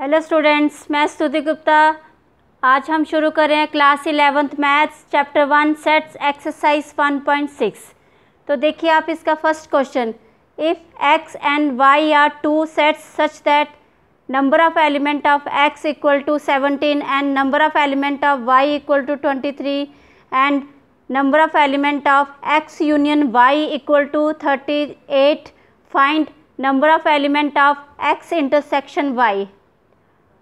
Hello students मैं स्तुति गुप्ता आज हम शुरू कर रहे हैं class eleventh maths chapter one sets exercise one point six तो देखिए आप इसका first question if X and Y are two sets such that number of element of X equal to seventeen and number of element of Y equal to twenty three and number of element of X union Y equal to thirty eight find number of element of X intersection Y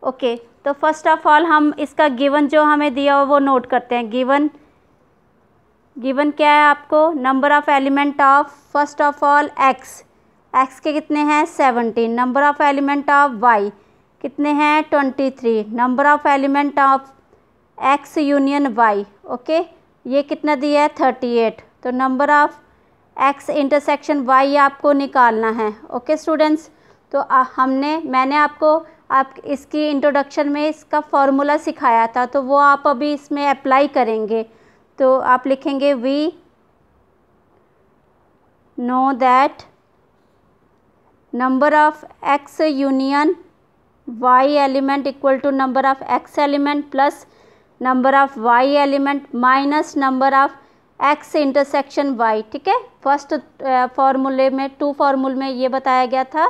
okay तो first of all हम इसका given जो हमें दिया हो वो note करते हैं गिवन गिवन क्या है आपको number of element of first of all X X के कितने हैं seventeen number of element of Y कितने हैं twenty three number of element of X union Y okay ये कितना दिया है थर्टी एट तो number of X intersection Y आपको निकालना है ओके okay, स्टूडेंट्स तो आ, हमने मैंने आपको आप इसकी इंट्रोडक्शन में इसका फॉर्मूला सिखाया था तो वो आप अभी इसमें अप्लाई करेंगे तो आप लिखेंगे we know that number of X union Y element equal to number of X element plus number of Y element minus number of X intersection Y ठीक है फर्स्ट फार्मूले uh, में टू फार्मूल में ये बताया गया था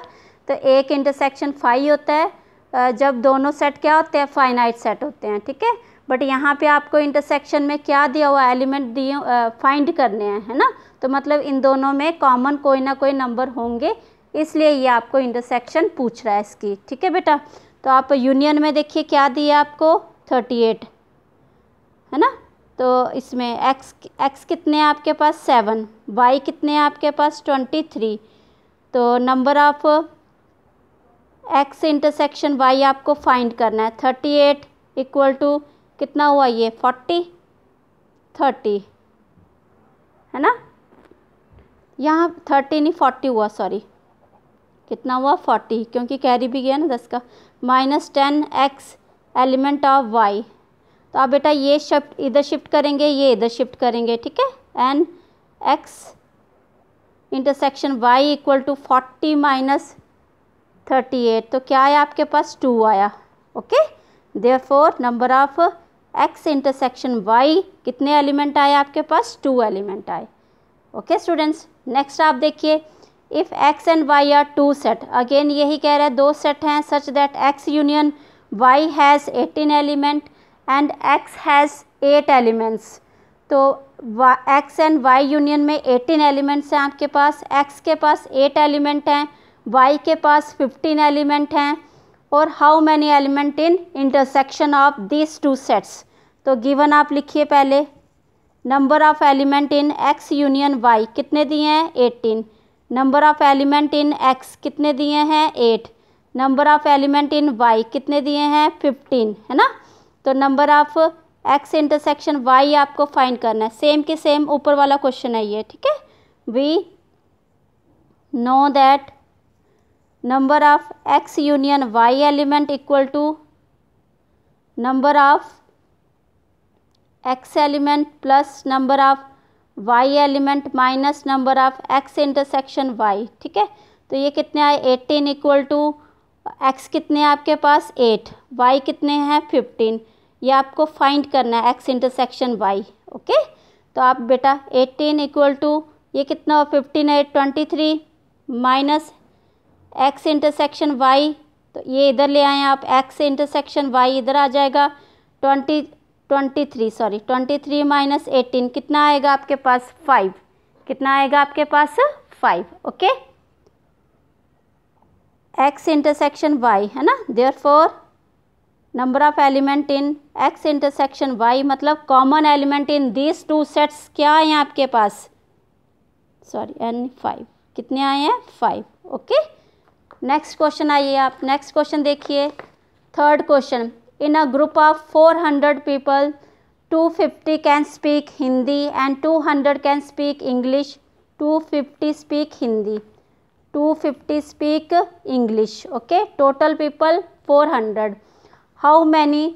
तो एक इंटरसेक्शन फाइव होता है जब दोनों सेट क्या होते हैं फाइनाइट सेट होते हैं ठीक है बट यहाँ पे आपको इंटरसेक्शन में क्या दिया हुआ एलिमेंट दिए फाइंड करने हैं है ना तो मतलब इन दोनों में कॉमन कोई ना कोई नंबर होंगे इसलिए ये आपको इंटरसेक्शन पूछ रहा है इसकी ठीक है बेटा तो आप यूनियन में देखिए क्या दिया आपको थर्टी एट है ना तो इसमें एक्स एक्स कितने हैं आपके पास सेवन वाई कितने हैं आपके पास ट्वेंटी थ्री तो number of X intersection Y आपको फाइंड करना है थर्टी एट इक्वल टू कितना हुआ ये फोर्टी थर्टी है ना यहाँ थर्टी नहीं फोर्टी हुआ सॉरी कितना हुआ फोर्टी क्योंकि कैरी भी गया ना दस का minus ten X element of Y तो आप बेटा ये शिफ्ट इधर शिफ्ट करेंगे ये इधर शिफ्ट करेंगे ठीक है n X intersection Y equal to forty minus thirty eight तो क्या आया आपके पास टू आया okay therefore number of X intersection Y कितने एलिमेंट आए आपके पास टू एलिमेंट आए ओके स्टूडेंट्स नेक्स्ट आप देखिए if X and Y are two set again यही कह रहा है दो सेट हैं such that X union Y has eighteen element and X has eight elements तो एक्स एंड वाई यूनियन में एटीन एलिमेंट्स हैं आपके पास एक्स के पास एट एलिमेंट हैं वाई के पास फिफ्टीन एलिमेंट हैं और how many element in intersection of this two sets तो गिवन आप लिखिए पहले number of element in X union Y कितने दिए हैं eighteen number of element in X कितने दिए हैं eight number of element in Y कितने दिए हैं फिफ्टीन है ना तो number of X intersection Y आपको फाइंड करना है सेम के सेम ऊपर वाला क्वेश्चन है ये ठीक है we know that number of x union y element equal to number of x element plus number of y element minus number of x intersection y ठीक है तो ये कितने आए 18 इक्वल टू x कितने हैं आपके पास 8 y कितने हैं 15 ये आपको फाइंड करना है x इंटरसेक्शन y ओके तो आप बेटा 18 इक्वल टू ये कितना हो 15 है 23 माइनस एक्स इंटरसेक्शन वाई तो ये इधर ले आए आप एक्स इंटरसेक्शन वाई इधर आ जाएगा twenty twenty three sorry twenty three minus eighteen कितना आएगा आपके पास फाइव कितना आएगा आपके पास five okay X intersection Y है ना therefore number of element in X intersection Y मतलब common element in these two sets क्या आए हैं आपके पास सॉरी एन फाइव कितने आए हैं five okay okay? Next question आइए आप नेक्स्ट क्वेश्चन देखिए third question in a group of four hundred people two fifty can speak Hindi and two hundred can speak English two fifty speak Hindi two fifty speak English okay total people four hundred how many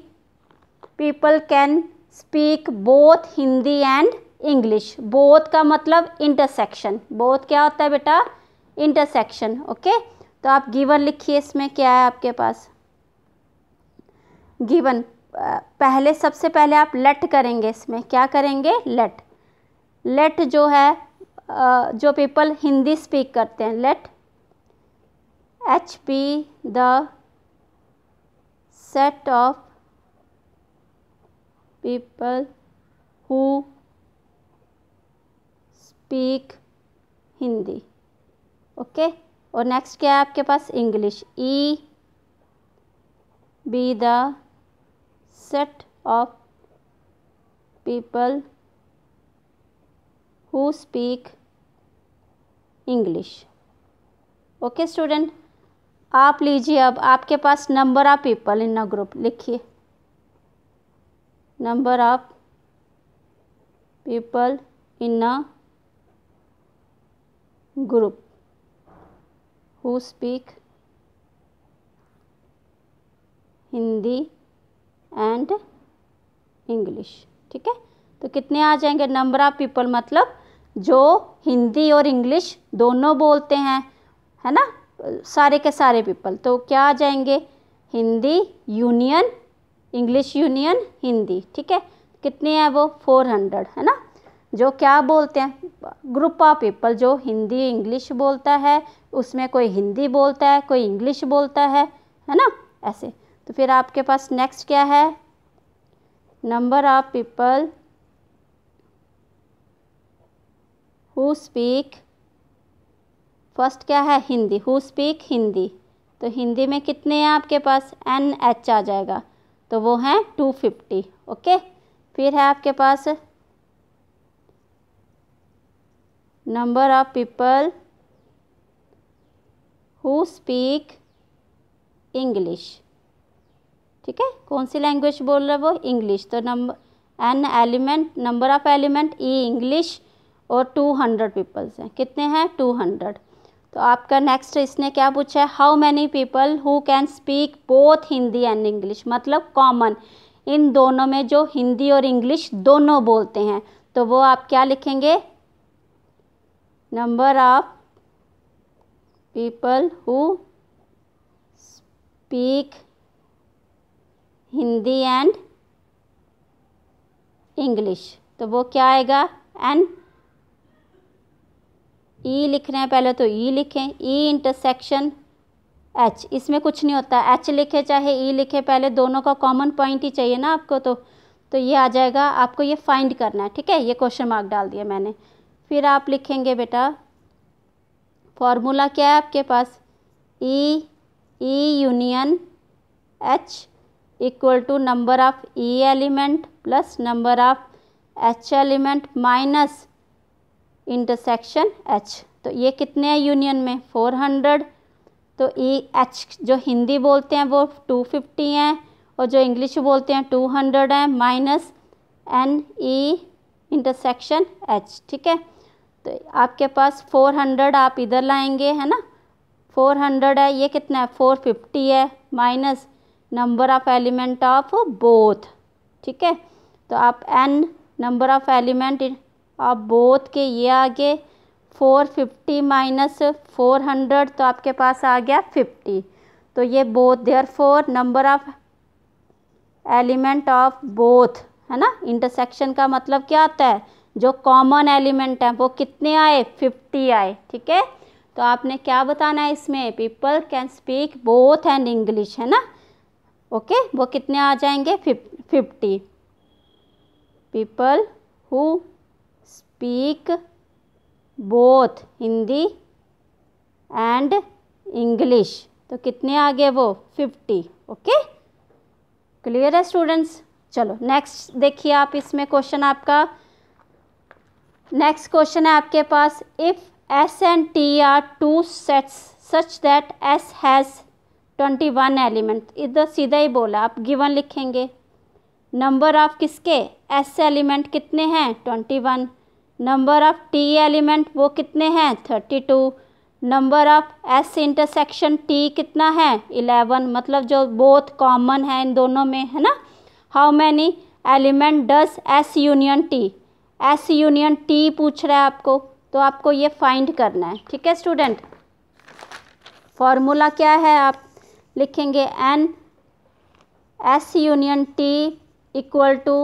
people can speak both Hindi and English both का मतलब intersection both क्या होता है बेटा intersection okay okay? तो आप given लिखिए इसमें क्या है आपके पास गिवन पहले सबसे पहले आप लेट करेंगे इसमें क्या करेंगे लेट लेट जो है जो पीपल हिंदी स्पीक करते हैं let H be the of people who speak Hindi okay Okay. और नेक्स्ट क्या है आपके पास English E be the set of people who speak English okay student आप लीजिए अब आपके पास number of people in a group लिखिए number of people in a group who speak Hindi and English ठीक है तो कितने आ जाएंगे नंबर ऑफ पीपल मतलब जो हिंदी और इंग्लिश दोनों बोलते हैं है ना सारे के सारे पीपल तो क्या आ जाएंगे Hindi union English union Hindi ठीक है कितने हैं वो फोर हंड्रेड है ना जो क्या बोलते हैं ग्रुप ऑफ पीपल जो हिंदी इंग्लिश बोलता है उसमें कोई हिंदी बोलता है कोई इंग्लिश बोलता है है ना ऐसे तो फिर आपके पास नेक्स्ट क्या है number of people who speak first क्या है हिंदी हु स्पीक हिंदी तो हिंदी में कितने हैं आपके पास एन एच आ जाएगा तो वो हैं टू फिफ्टी ओके फिर है आपके पास number of people who speak English ठीक है कौन सी लैंग्वेज बोल रहा है वो इंग्लिश तो number n element number of element E English और टू हंड्रेड पीपल्स हैं कितने हैं टू हंड्रेड तो आपका नेक्स्ट इसने क्या पूछा है how many people who can speak both Hindi and English मतलब कॉमन इन दोनों में जो हिंदी और इंग्लिश दोनों बोलते हैं तो वो आप क्या लिखेंगे number of people who speak Hindi and English तो वो क्या आएगा एन ई e लिख रहे हैं पहले तो ई e लिखें ई इंटरसेक्शन एच इसमें कुछ नहीं होता एच लिखे चाहे ई e लिखे पहले दोनों का कॉमन पॉइंट ही चाहिए ना आपको तो तो ये आ जाएगा आपको ये फाइंड करना है ठीक है ये क्वेश्चन मार्क डाल दिया मैंने फिर आप लिखेंगे बेटा फॉर्मूला क्या है आपके पास E E union H equal to number of E element plus number of H element minus intersection H तो ये कितने हैं यूनियन में फोर हंड्रेड तो ई e, एच जो हिंदी बोलते हैं वो टू फिफ्टी हैं और जो इंग्लिश बोलते हैं टू हंड्रेड हैं minus n E intersection H ठीक है तो आपके पास फ़ोर हंड्रेड आप इधर लाएंगे है ना फ़ोर हंड्रेड है ये कितना है फ़ोर फिफ्टी है minus number of element of both ठीक है तो आप एन नंबर ऑफ़ एलिमेंट आप बोथ के ये आगे four fifty minus four hundred तो आपके पास आ गया फिफ्टी तो ये both therefore number of element of both है ना इंटरसेक्शन का मतलब क्या होता है जो कॉमन एलिमेंट हैं वो कितने आए फिफ्टी आए ठीक है तो आपने क्या बताना है इसमें people can speak both and English है ना ओके okay? वो कितने आ जाएंगे fifty people who speak both Hindi and English तो कितने आ गए वो फिफ्टी ओके क्लियर है स्टूडेंट्स चलो नेक्स्ट देखिए आप इसमें क्वेश्चन आपका नेक्स्ट क्वेश्चन है आपके पास if S and T are two sets such that S has twenty one element इधर सीधा ही बोला आप गिवन लिखेंगे नंबर ऑफ किसके एस एलिमेंट कितने हैं twenty one number of T element वो कितने हैं thirty two number of S intersection T कितना है इलेवन मतलब जो बहुत कॉमन है इन दोनों में है ना how many element does S union T S union T पूछ रहा है आपको तो आपको ये फाइंड करना है ठीक है स्टूडेंट फॉर्मूला क्या है आप लिखेंगे n S union T equal to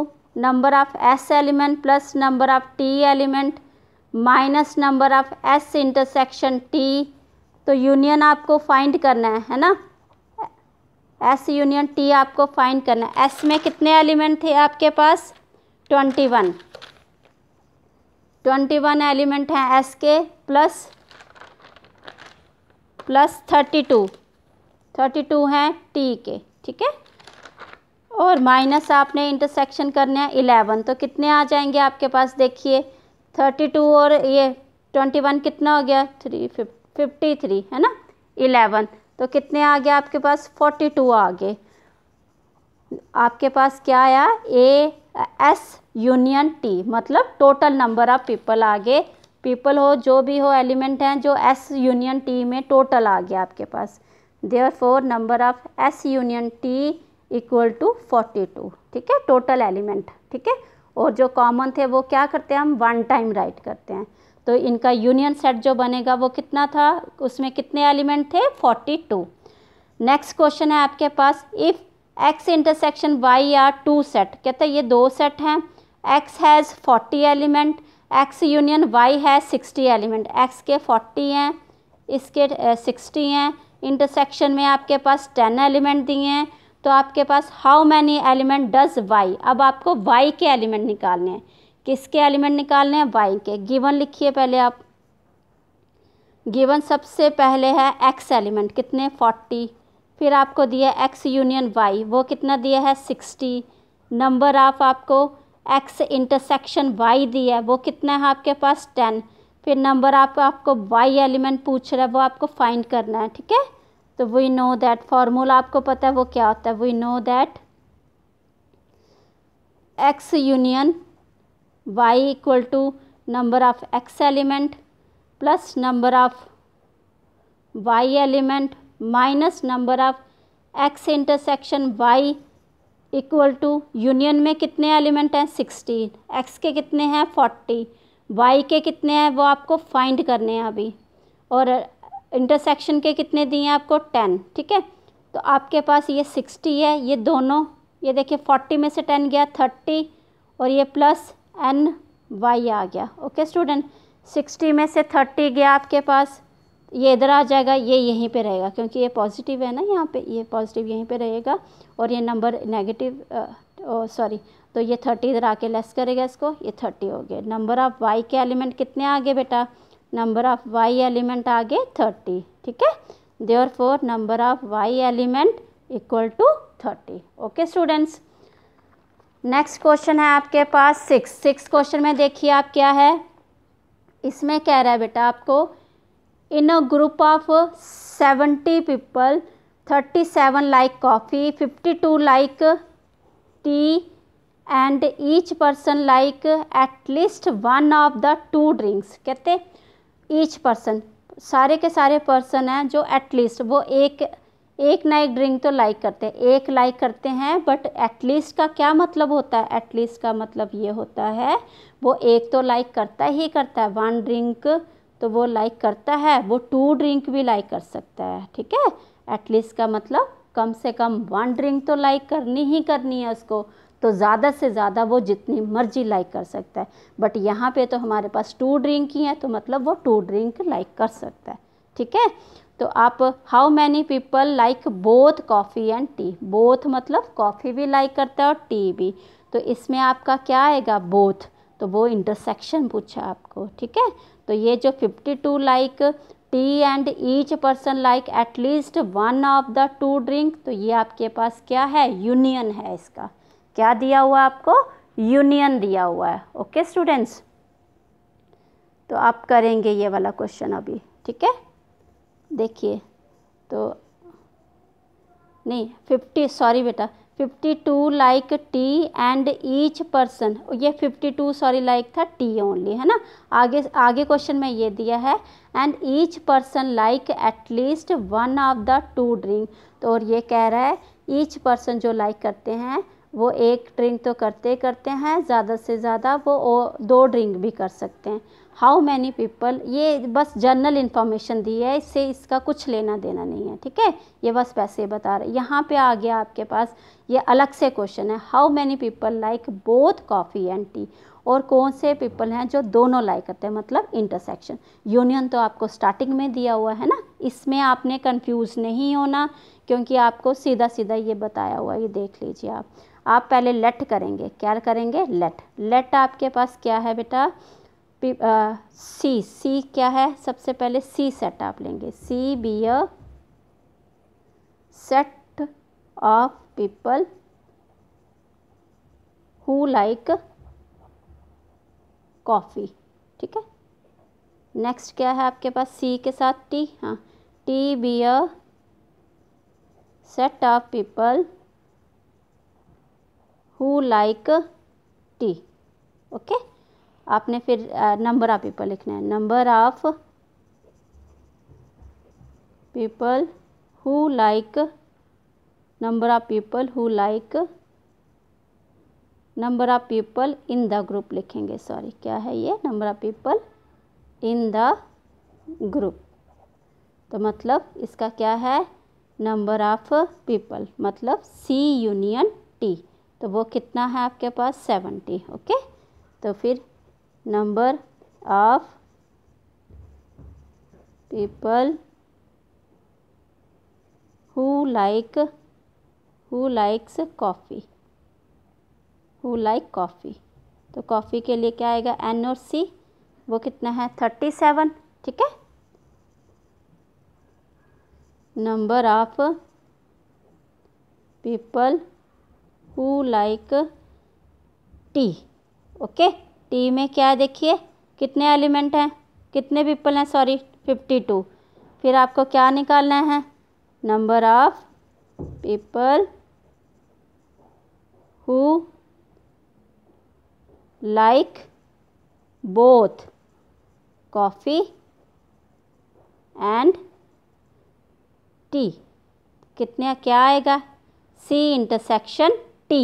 number of S element plus number of T element minus number of S intersection T तो यूनियन आपको फाइंड करना है है ना एस यूनियन टी आपको फाइंड करना है एस में कितने एलिमेंट थे आपके पास twenty one twenty one element हैं एस के plus plus thirty two thirty two हैं टी के ठीक है और माइनस आपने इंटरसेक्शन करने हैं इलेवन तो कितने आ जाएंगे आपके पास देखिए थर्टी टू और ये ट्वेंटी वन कितना हो गया थ्री फिफ्टी थ्री है ना इलेवन तो कितने आ गया आपके पास फोर्टी टू आ गए आपके पास क्या आया ए एस यूनियन टी मतलब टोटल नंबर ऑफ पीपल आ गए पीपल हो जो भी हो एलिमेंट हैं जो एस यूनियन टी में टोटल आ गया आपके पास therefore number of S union T equal to forty two ठीक है टोटल एलिमेंट ठीक है और जो कॉमन थे वो क्या करते हैं हम वन टाइम राइट करते हैं तो इनका यूनियन सेट जो बनेगा वो कितना था उसमें कितने एलिमेंट थे फोर्टी टू नेक्स्ट क्वेश्चन है आपके पास if X intersection Y are two set कहते हैं ये दो सेट हैं X has forty element X union Y has sixty element X के फोर्टी हैं इसके सिक्सटी हैं इंटरसेक्शन में आपके पास टेन एलिमेंट दिए हैं तो आपके पास how many element does Y अब आपको वाई के एलिमेंट निकालने हैं किसके एलिमेंट निकालने हैं वाई के गिवन लिखिए पहले आप गिवन सबसे पहले है एक्स एलिमेंट कितने फोर्टी फिर आपको दिया एक्स यूनियन वाई वो कितना दिया है सिक्सटी नंबर ऑफ आपको एक्स इंटरसेक्शन वाई दिया है वो कितना है आपके पास टेन फिर नंबर आप आपको वाई एलिमेंट पूछ रहा है वो आपको फाइंड करना है ठीक है तो वी नो दैट फार्मूला आपको पता है वो क्या होता है we know that X union Y equal to number of X element plus number of Y element minus number of X intersection Y equal to union में कितने एलिमेंट हैं सिक्सटीन एक्स के कितने हैं फोर्टी वाई के कितने हैं वो आपको फाइंड करने हैं अभी और इंटरसेक्शन के कितने दिए हैं आपको टेन ठीक है तो आपके पास ये सिक्सटी है ये दोनों ये देखिए फोर्टी में से टेन गया थर्टी और ये प्लस एन वाई आ गया ओके स्टूडेंट सिक्सटी में से थर्टी गया आपके पास ये इधर आ जाएगा ये यहीं पे रहेगा क्योंकि ये पॉजिटिव है ना यहाँ पे ये पॉजिटिव यहीं पे रहेगा और ये नंबर नेगेटिव सॉरी तो ये थर्टी इधर आके लेस करेगा इसको ये थर्टी हो गया नंबर ऑफ़ वाई के एलिमेंट कितने आगे बेटा नंबर ऑफ़ वाई एलिमेंट आगे थर्टी ठीक है therefore number of Y element equal to thirty okay students next question है आपके पास सिक्स सिक्स क्वेश्चन में देखिए आप क्या है इसमें कह रहा है बेटा आपको in a group of seventy people thirty seven like coffee fifty two like tea and each person like at least one of the two drinks कहते ईच पर्सन सारे के सारे पर्सन हैं जो एटलीस्ट वो एक एक ना एक ड्रिंक तो लाइक करते हैं एक लाइक करते हैं बट एट लीस्ट का क्या मतलब होता है एटलीस्ट का मतलब ये होता है वो एक तो लाइक करता ही करता है वन ड्रिंक तो वो लाइक करता है वो टू ड्रिंक भी लाइक कर सकता है ठीक है एटलीस्ट का मतलब कम से कम वन ड्रिंक तो लाइक करनी ही करनी है उसको तो ज़्यादा से ज़्यादा वो जितनी मर्जी लाइक कर सकता है बट यहाँ पे तो हमारे पास टू ड्रिंक ही है तो मतलब वो टू ड्रिंक लाइक कर सकता है ठीक है तो आप how many people like both coffee and tea both मतलब कॉफ़ी भी लाइक करता है और टी भी तो इसमें आपका क्या आएगा बोथ तो वो इंटरसेक्शन पूछा आपको ठीक है तो ये जो 52 like tea and each person like at least one of the two drink तो ये आपके पास क्या है यूनियन है इसका क्या दिया हुआ आपको यूनियन दिया हुआ है ओके स्टूडेंट्स तो आप करेंगे ये वाला क्वेश्चन अभी ठीक है देखिए तो नहीं फिफ्टी सॉरी बेटा fifty two like tea and each person ये फिफ्टी टू सॉरी लाइक था टी ओनली है ना आगे आगे क्वेश्चन में ये दिया है and each person like at least one of the two drink तो और ये कह रहा है ईच पर्सन जो लाइक करते हैं वो एक ड्रिंक तो करते करते हैं ज़्यादा से ज़्यादा वो दो ड्रिंक भी कर सकते हैं हाउ मैनी पीपल ये बस जनरल इन्फॉर्मेशन दी है इससे इसका कुछ लेना देना नहीं है ठीक है ये बस पैसे बता रहे यहाँ पे आ गया आपके पास ये अलग से क्वेश्चन है how many people like both coffee and tea और कौन से पीपल हैं जो दोनों लाइक करते हैं मतलब इंटरसेक्शन यूनियन तो आपको स्टार्टिंग में दिया हुआ है ना इसमें आपने कन्फ्यूज नहीं होना क्योंकि आपको सीधा सीधा ये बताया हुआ ये देख लीजिए आप आप पहले लेट करेंगे क्या करेंगे लेट लेट आपके पास क्या है बेटा सी सी क्या है सबसे पहले सी सेट आप लेंगे C be a set of people who like coffee ठीक है नेक्स्ट क्या है आपके पास सी के साथ टी हाँ T be a set of people who like tea okay आपने फिर नंबर ऑफ़ पीपल लिखना है number of people who like number of people who like number of people in the group लिखेंगे सॉरी क्या है ये number of people in the group तो मतलब इसका क्या है नंबर ऑफ़ पीपल मतलब सी यूनियन टी तो वो कितना है आपके पास सेवेंटी ओके तो फिर number of people who like who likes coffee who like coffee तो कॉफ़ी के लिए क्या आएगा एन और सी वो कितना है थर्टी सेवन ठीक है number of people who like tea okay tea में क्या है देखिए कितने एलिमेंट हैं कितने पीपल हैं सॉरी फिफ्टी टू फिर आपको क्या निकालना है number of people who like both coffee and tea कितने क्या आएगा सी इंटरसेक्शन टी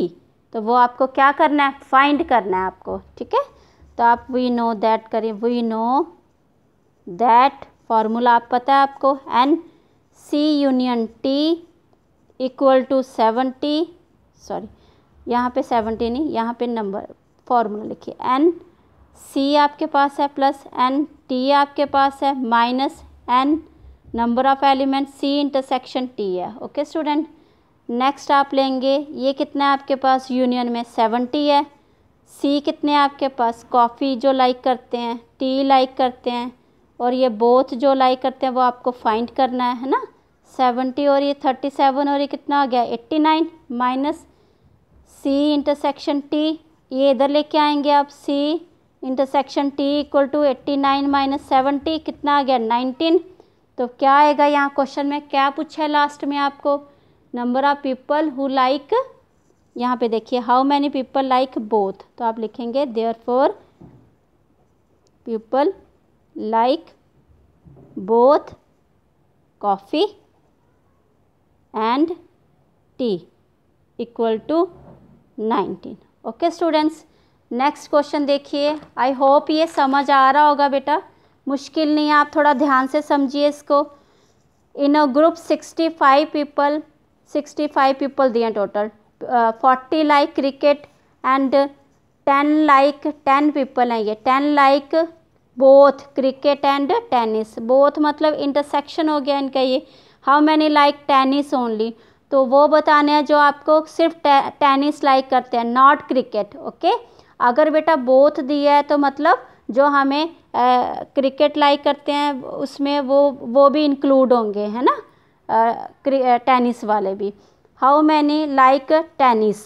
तो वो आपको क्या करना है फाइंड करना है आपको ठीक है तो आप वी नो दैट करें वी नो दैट फार्मूला आप पता है आपको n C union T equal to seventy sorry यहाँ पे सेवेंटी नहीं यहाँ पे नंबर फॉर्मूला लिखिए एन सी आपके पास है प्लस एन टी आपके पास है minus n number of element C intersection T है ओके स्टूडेंट नेक्स्ट आप लेंगे ये कितना है आपके पास यूनियन में सेवेंटी है सी कितने आपके पास कॉफ़ी जो लाइक करते हैं टी लाइक करते हैं और ये बोथ जो लाइक करते हैं वो आपको फाइंड करना है है ना सेवेंटी और ये थर्टी सेवन और ये कितना आ गया eighty nine minus C intersection T ये इधर लेके आएंगे आप C intersection T equal to eighty nine minus seventy कितना आ गया नाइनटीन तो क्या आएगा यहाँ क्वेश्चन में क्या पूछा है लास्ट में आपको number of people who like यहाँ पे देखिए how many people like both तो आप लिखेंगे therefore people like both coffee and tea equal to nineteen okay students next question देखिए आई होप ये समझ आ रहा होगा बेटा मुश्किल नहीं है आप थोड़ा ध्यान से समझिए इसको in a group sixty five people sixty five people दिए total forty like cricket and ten like ten people हैं ये ten like both cricket and tennis both मतलब इंटरसेक्शन हो गया इनका ये how many like tennis only तो वो बताने हैं जो आपको सिर्फ टे, टेनिस लाइक करते हैं नॉट क्रिकेट ओके अगर बेटा बोथ दिया है तो मतलब जो हमें क्रिकेट uh, लाइक करते हैं उसमें वो वो भी इंक्लूड होंगे है ना टेनिस uh, uh, वाले भी हाउ मैनी लाइक टेनिस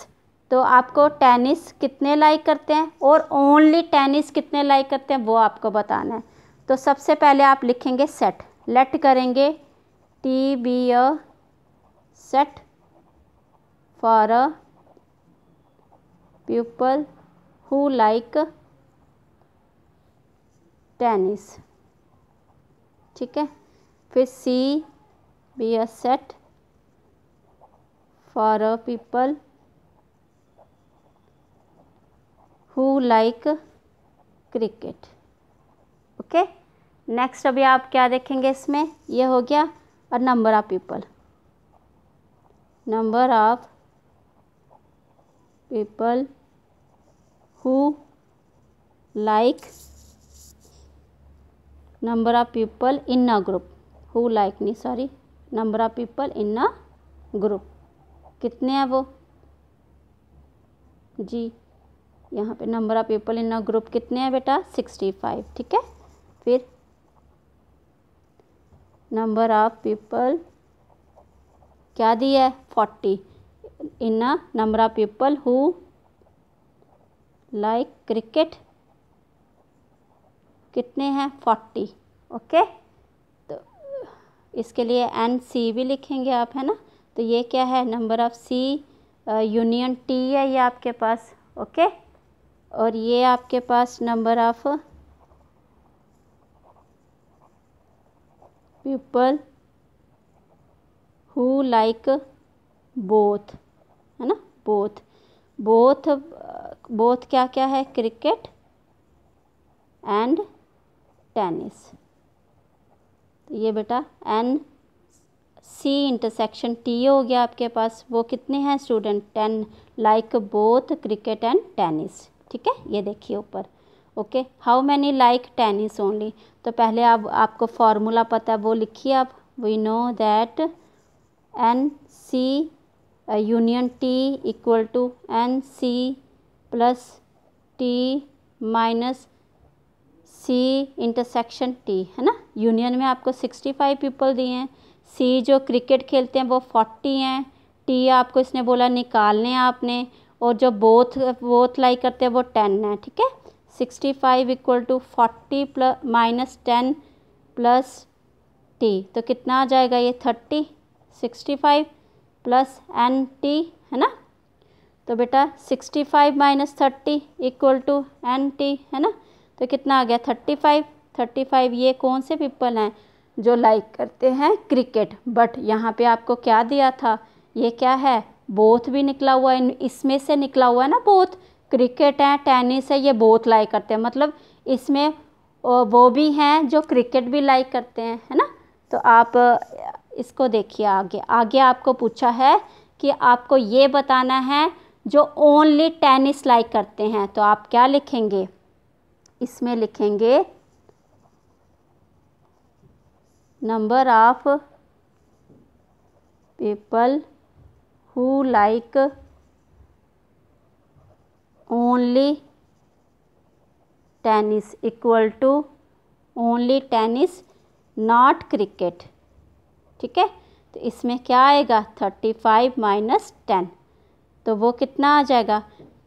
तो आपको टेनिस कितने लाइक करते हैं और ओनली टेनिस कितने लाइक करते हैं वो आपको बताना है तो सबसे पहले आप लिखेंगे सेट लेट करेंगे T be a set for a people who like tennis ठीक है फिर C be a set for uh, people who like cricket okay okay? Next अभी आप क्या देखेंगे इसमें ये हो गया और number of people number of people who like number of people in a group who like नहीं sorry number of people in a group कितने हैं वो जी यहाँ पे number of people in a group कितने हैं बेटा सिक्सटी फाइव ठीक है फिर नंबर ऑफ पीपल क्या दिया है forty in a number of people who like cricket कितने हैं फोर्टी ओके तो इसके लिए एन सी भी लिखेंगे आप है ना तो ये क्या है number of C union T है ये आपके पास ओके और ये आपके पास number of people who like both है ना बोथ बोथ बोथ क्या क्या है क्रिकेट एंड टेनिस तो ये बेटा एन सी इंटरसेक्शन टी हो गया आपके पास वो कितने हैं student ten like both cricket and tennis ठीक है ये देखिए ऊपर okay how many like tennis only तो पहले आप आपको फार्मूला पता है वो लिखिए आप we know that n C union T equal to n C plus T minus C intersection T है ना यूनियन में आपको सिक्सटी फाइव पीपल दिए हैं सी जो क्रिकेट खेलते हैं वो फोर्टी हैं टी आपको इसने बोला निकालने हैं आपने और जो बोथ बोथ लाई करते हैं वो टेन है ठीक है sixty five equal to forty plus minus ten plus T तो कितना आ जाएगा ये thirty sixty five plus n T है ना तो बेटा sixty five minus thirty equal to n T है ना तो कितना आ गया थर्टी फाइव थर्टी फाइव ये कौन से पीपल हैं जो लाइक करते हैं क्रिकेट बट यहाँ पे आपको क्या दिया था ये क्या है बोथ भी निकला हुआ है इसमें से निकला हुआ है ना बोथ क्रिकेट है टेनिस है ये बोथ लाइक करते हैं मतलब इसमें वो भी हैं जो क्रिकेट भी लाइक करते हैं है ना तो आप इसको देखिए आगे आगे आपको पूछा है कि आपको ये बताना है जो ओनली टेनिस लाइक करते हैं तो आप क्या लिखेंगे इसमें लिखेंगे number of people who like only tennis equal to only tennis not cricket ठीक है तो इसमें क्या आएगा थर्टी फाइव माइनस टेन तो वो कितना आ जाएगा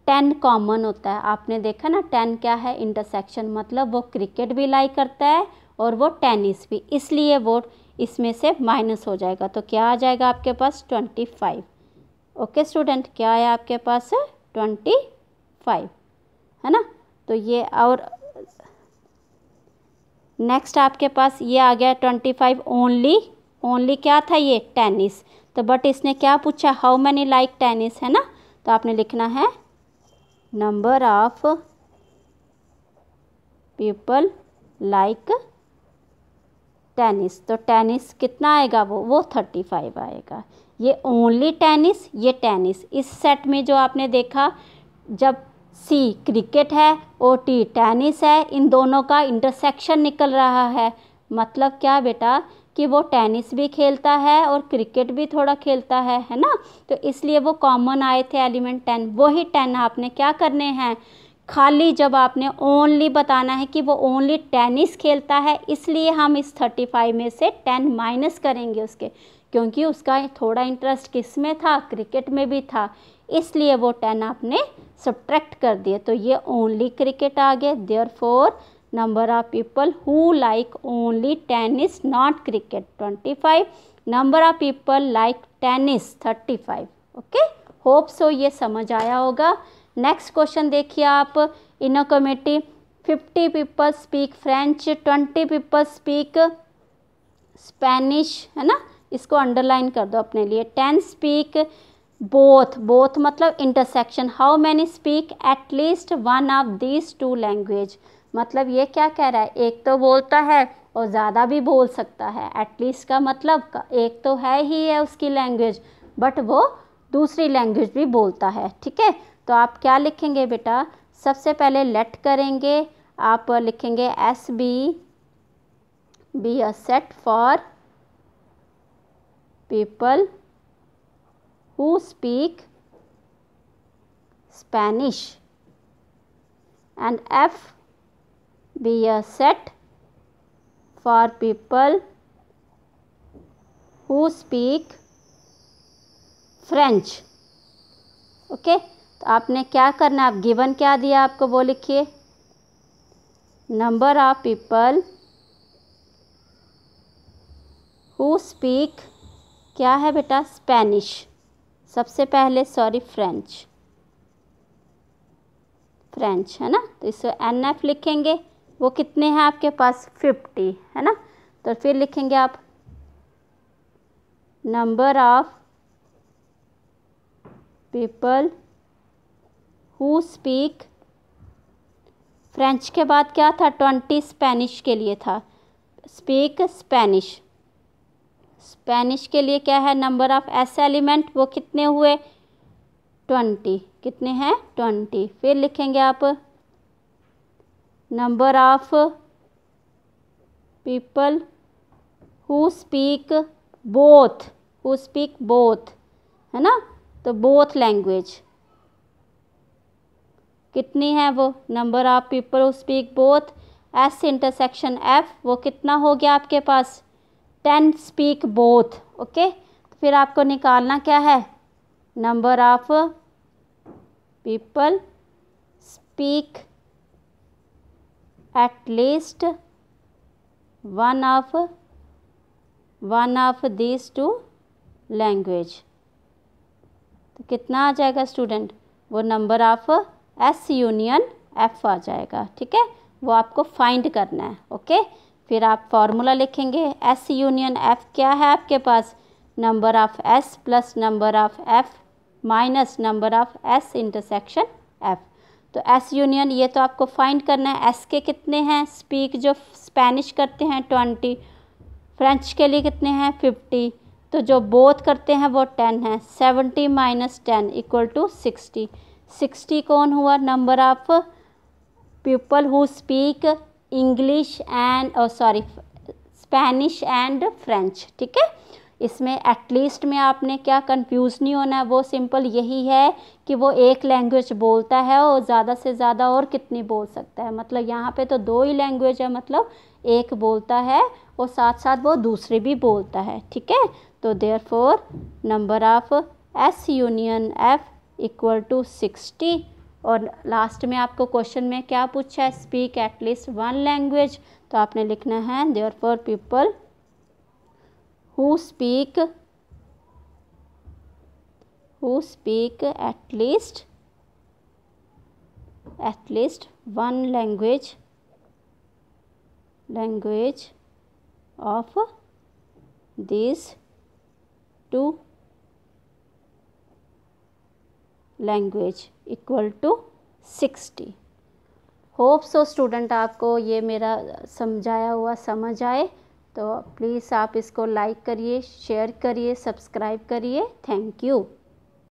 टेन कॉमन होता है आपने देखा ना टेन क्या है इंटरसेक्शन मतलब वो क्रिकेट भी लाइक करता है और वो टेनिस भी इसलिए वो इसमें से माइनस हो जाएगा तो क्या आ जाएगा आपके पास ट्वेंटी फाइव ओके स्टूडेंट क्या आया आपके पास ट्वेंटी फाइव है ना तो ये और नेक्स्ट आपके पास ये आ गया ट्वेंटी फाइव ओनली ओनली क्या था ये टेनिस तो बट इसने क्या पूछा हाउ मैनी लाइक टेनिस है ना तो आपने लिखना है number of people like tennis तो टेनिस कितना आएगा वो वो थर्टी फाइव आएगा ये ओनली टेनिस ये टेनिस इस सेट में जो आपने देखा जब सी क्रिकेट है ओ टी टेनिस है इन दोनों का इंटरसेक्शन निकल रहा है मतलब क्या बेटा कि वो टेनिस भी खेलता है और क्रिकेट भी थोड़ा खेलता है है ना तो इसलिए वो कॉमन आए थे एलिमेंट टेन वही टेन आपने क्या करने हैं खाली जब आपने ओनली बताना है कि वो ओनली टेनिस खेलता है इसलिए हम इस थर्टी फाइव में से टेन माइनस करेंगे उसके क्योंकि उसका थोड़ा इंटरेस्ट किस में था क्रिकेट में भी था इसलिए वो टेन आपने सब्ट्रैक्ट कर दिए तो ये ओनली क्रिकेट आ गए therefore number of people who like only tennis not cricket twenty five number of people like tennis thirty five okay hope so ये समझ आया होगा नेक्स्ट क्वेश्चन देखिए आप in a committee fifty people speak French twenty people speak Spanish है ना इसको underline कर दो अपने लिए टेन स्पीक बोथ बोथ मतलब intersection how many speak at least one of these two language मतलब ये क्या कह रहा है एक तो बोलता है और ज़्यादा भी बोल सकता है एटलीस्ट का मतलब का एक तो है ही है उसकी लैंग्वेज बट वो दूसरी लैंग्वेज भी बोलता है ठीक है तो आप क्या लिखेंगे बेटा सबसे पहले लेट करेंगे आप लिखेंगे S be be a set for people who speak Spanish and F be a set for people who speak French Okay. तो आपने क्या करना आप गिवन क्या दिया आपको वो लिखिए number of people who speak क्या है बेटा स्पेनिश सबसे पहले सॉरी फ्रेंच फ्रेंच है ना तो इसको एन एफ लिखेंगे वो कितने हैं आपके पास फिफ्टी है ना तो फिर लिखेंगे आप number of people who speak French के बाद क्या था ट्वेंटी स्पेनिश के लिए था स्पीक स्पेनिश स्पेनिश के लिए क्या है नंबर ऑफ एस एलिमेंट वो कितने हुए ट्वेंटी कितने हैं ट्वेंटी फिर लिखेंगे आप number of people who speak both who speak both है ना तो बोथ लैंग्वेज कितनी है वो number of people who speak both S intersection F वो कितना हो गया आपके पास टेन स्पीक बोथ ओके फिर आपको निकालना क्या है number of people speak at least one of one of this two language तो कितना आ जाएगा स्टूडेंट वो number of S union F आ जाएगा ठीक है वो आपको फाइंड करना है ओके फिर आप फार्मूला लिखेंगे एस यूनियन एफ क्या है आपके पास number of S plus number of F minus number of S intersection F तो एस यूनियन ये तो आपको फाइंड करना है एस के कितने हैं स्पीक जो स्पेनिश करते हैं ट्वेंटी फ्रेंच के लिए कितने हैं फिफ्टी तो जो बोथ करते हैं वो टेन है seventy minus ten equal to sixty sixty कौन हुआ number of people who speak English and sorry Spanish and French ठीक है इसमें एटलीस्ट में आपने क्या कंफ्यूज नहीं होना वो सिंपल यही है कि वो एक लैंग्वेज बोलता है और ज़्यादा से ज़्यादा और कितनी बोल सकता है मतलब यहाँ पे तो दो ही लैंग्वेज है मतलब एक बोलता है और साथ साथ वो दूसरे भी बोलता है ठीक है तो therefore number of S union F equal to sixty और लास्ट में आपको क्वेश्चन में क्या पूछा है स्पीक एटलीस्ट वन लैंग्वेज तो आपने लिखना है therefore people who speak who speak at least at least one language language of these two language equal to sixty hope so student आपको ये मेरा समझाया हुआ समझ आए तो प्लीज़ आप इसको लाइक करिए शेयर करिए सब्सक्राइब करिए थैंक यू